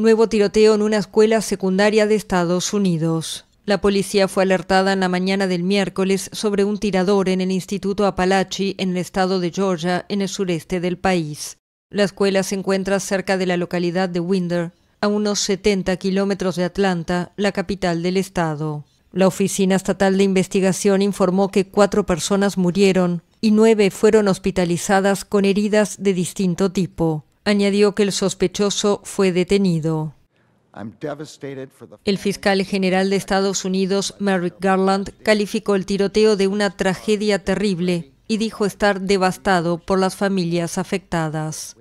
Nuevo tiroteo en una escuela secundaria de Estados Unidos. La policía fue alertada en la mañana del miércoles sobre un tirador en el Instituto Apalachi en el estado de Georgia, en el sureste del país. La escuela se encuentra cerca de la localidad de Winder, a unos 70 kilómetros de Atlanta, la capital del estado. La Oficina Estatal de Investigación informó que cuatro personas murieron y nueve fueron hospitalizadas con heridas de distinto tipo. Añadió que el sospechoso fue detenido. El fiscal general de Estados Unidos, Merrick Garland, calificó el tiroteo de una tragedia terrible y dijo estar devastado por las familias afectadas.